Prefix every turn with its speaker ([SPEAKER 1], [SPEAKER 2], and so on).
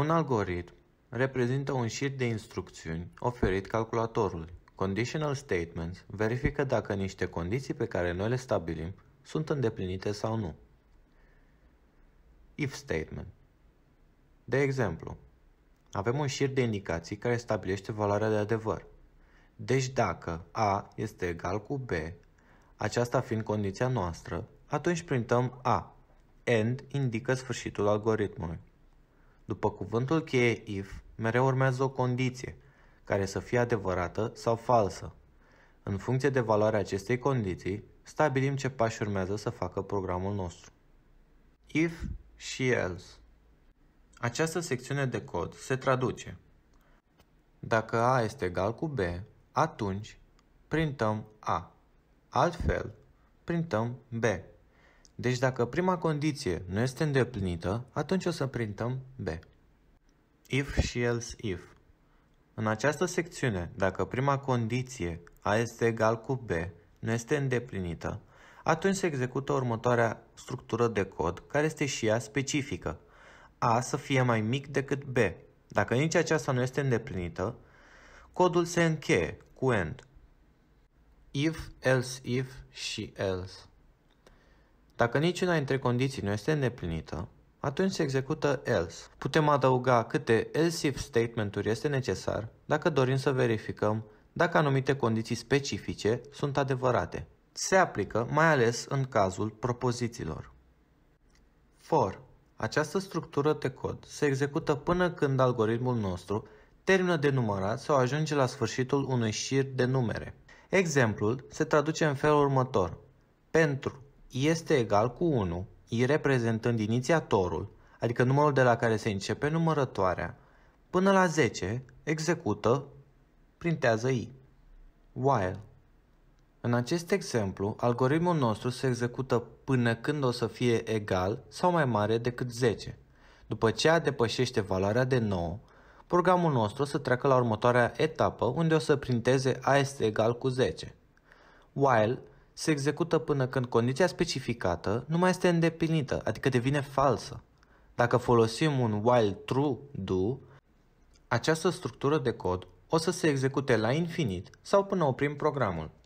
[SPEAKER 1] Un algoritm reprezintă un șir de instrucțiuni oferit calculatorului. Conditional statements verifică dacă niște condiții pe care noi le stabilim sunt îndeplinite sau nu. If statement De exemplu, avem un șir de indicații care stabilește valoarea de adevăr. Deci dacă A este egal cu B, aceasta fiind condiția noastră, atunci printăm A. End indică sfârșitul algoritmului. După cuvântul cheie if, mereu urmează o condiție, care să fie adevărată sau falsă. În funcție de valoarea acestei condiții, stabilim ce pași urmează să facă programul nostru. If și else. Această secțiune de cod se traduce. Dacă A este egal cu B, atunci printăm A. Altfel, printăm B. Deci dacă prima condiție nu este îndeplinită, atunci o să printăm B. If și else if. În această secțiune, dacă prima condiție A este egal cu B nu este îndeplinită, atunci se execută următoarea structură de cod, care este și ea specifică. A să fie mai mic decât B. Dacă nici aceasta nu este îndeplinită, codul se încheie cu end. If, else if și else. Dacă niciuna dintre condiții nu este îndeplinită, atunci se execută else. Putem adăuga câte else-if statement-uri este necesar dacă dorim să verificăm dacă anumite condiții specifice sunt adevărate. Se aplică mai ales în cazul propozițiilor. For. Această structură de cod se execută până când algoritmul nostru termină de numărat sau ajunge la sfârșitul unui șir de numere. Exemplul se traduce în felul următor. Pentru i este egal cu 1, i reprezentând inițiatorul, adică numărul de la care se începe numărătoarea, până la 10 execută, printează i. While. În acest exemplu, algoritmul nostru se execută până când o să fie egal sau mai mare decât 10. După ce a depășește valoarea de 9, programul nostru o să treacă la următoarea etapă unde o să printeze a este egal cu 10. While se execută până când condiția specificată nu mai este îndeplinită, adică devine falsă. Dacă folosim un while true do, această structură de cod o să se execute la infinit sau până oprim programul.